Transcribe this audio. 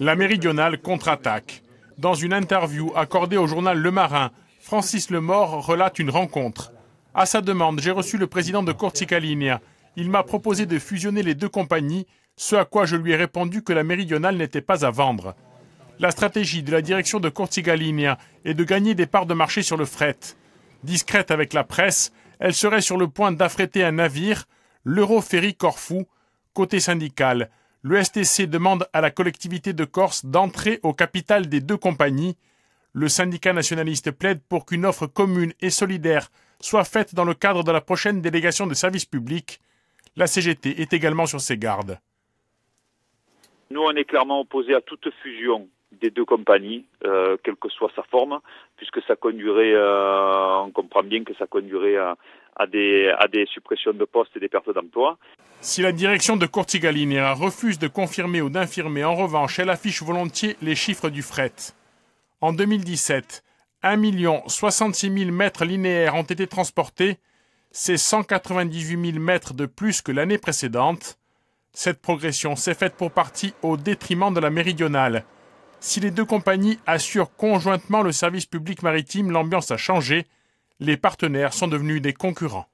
La Méridionale contre-attaque. Dans une interview accordée au journal Le Marin, Francis Lemort relate une rencontre. À sa demande, j'ai reçu le président de Courtsigalinia. Il m'a proposé de fusionner les deux compagnies, ce à quoi je lui ai répondu que la Méridionale n'était pas à vendre. La stratégie de la direction de Courtsigalinia est de gagner des parts de marché sur le fret. Discrète avec la presse, elle serait sur le point d'affréter un navire, l'Euroferry Corfou, côté syndical, l'USTC demande à la collectivité de Corse d'entrer au capital des deux compagnies. Le syndicat nationaliste plaide pour qu'une offre commune et solidaire soit faite dans le cadre de la prochaine délégation de services publics. La CGT est également sur ses gardes. Nous, on est clairement opposés à toute fusion des deux compagnies, euh, quelle que soit sa forme, puisque ça conduirait, euh, bien que ça conduirait à, des, à des suppressions de postes et des pertes d'emplois. Si la direction de Courtigal-Linéa refuse de confirmer ou d'infirmer, en revanche, elle affiche volontiers les chiffres du fret. En 2017, 1 66 000 mètres linéaires ont été transportés, c'est 198 000 mètres de plus que l'année précédente. Cette progression s'est faite pour partie au détriment de la méridionale. Si les deux compagnies assurent conjointement le service public maritime, l'ambiance a changé les partenaires sont devenus des concurrents.